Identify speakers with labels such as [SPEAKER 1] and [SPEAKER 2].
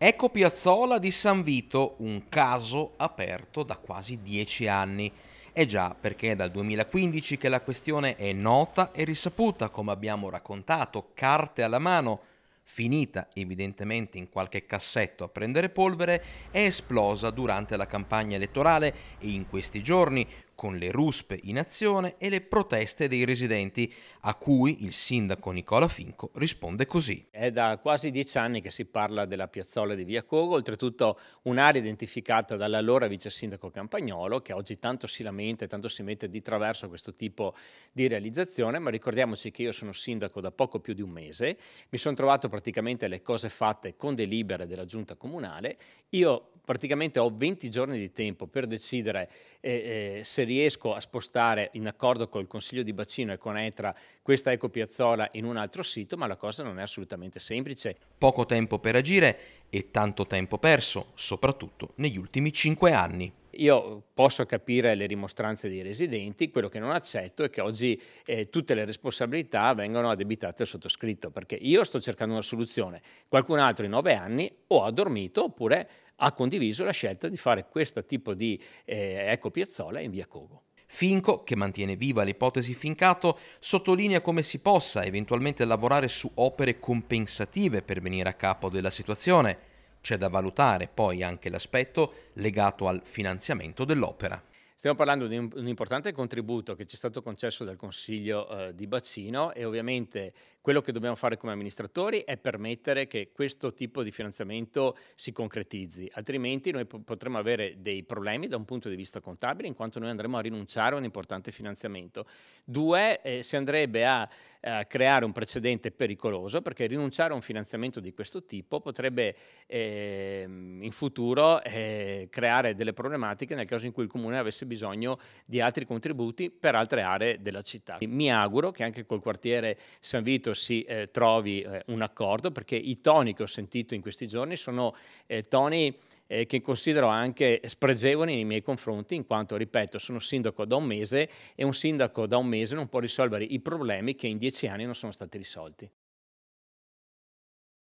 [SPEAKER 1] Ecco Piazzola di San Vito, un caso aperto da quasi dieci anni. È già perché è dal 2015 che la questione è nota e risaputa, come abbiamo raccontato, carte alla mano, finita evidentemente in qualche cassetto a prendere polvere, è esplosa durante la campagna elettorale e in questi giorni con le ruspe in azione e le proteste dei residenti, a cui il sindaco Nicola Finco risponde così.
[SPEAKER 2] È da quasi dieci anni che si parla della piazzola di Via Cogo, oltretutto un'area identificata dall'allora vice sindaco Campagnolo, che oggi tanto si lamenta e tanto si mette di traverso a questo tipo di realizzazione, ma ricordiamoci che io sono sindaco da poco più di un mese, mi sono trovato praticamente le cose fatte con delibere della giunta comunale, io praticamente ho 20 giorni di tempo per decidere eh, eh, se riesco a spostare in accordo con il Consiglio di Bacino e con ETRA questa ecopiazzola in un altro sito, ma la cosa non è assolutamente semplice.
[SPEAKER 1] Poco tempo per agire e tanto tempo perso, soprattutto negli ultimi 5 anni.
[SPEAKER 2] Io posso capire le rimostranze dei residenti, quello che non accetto è che oggi eh, tutte le responsabilità vengano addebitate al sottoscritto, perché io sto cercando una soluzione, qualcun altro in nove anni o ha dormito oppure ha condiviso la scelta di fare questo tipo di eh, eco piazzola in via Cogo. Finco, che mantiene viva l'ipotesi Fincato,
[SPEAKER 1] sottolinea come si possa eventualmente lavorare su opere compensative per venire a capo della situazione. C'è da valutare poi anche l'aspetto legato al finanziamento dell'opera.
[SPEAKER 2] Stiamo parlando di un, importante contributo che ci è stato concesso dal Consiglio eh, di Bacino e ovviamente quello che dobbiamo fare come amministratori è permettere che questo tipo di finanziamento si concretizzi, altrimenti noi po- potremo avere dei problemi da un punto di vista contabile in quanto noi andremo a rinunciare a un importante finanziamento. Due, eh, si andrebbe a, a creare un precedente pericoloso perché rinunciare a un finanziamento di questo tipo potrebbe eh, in futuro eh, creare delle problematiche nel caso in cui il comune avesse bisogno di altri contributi per altre aree della città. Mi auguro che anche col quartiere San Vito si eh, trovi eh, un accordo, perché i toni che ho sentito in questi giorni sono eh, toni eh, che considero anche spregevoli nei miei confronti, in quanto, ripeto, sono sindaco da un mese e un sindaco da un mese non può risolvere i problemi che in dieci anni non sono stati risolti.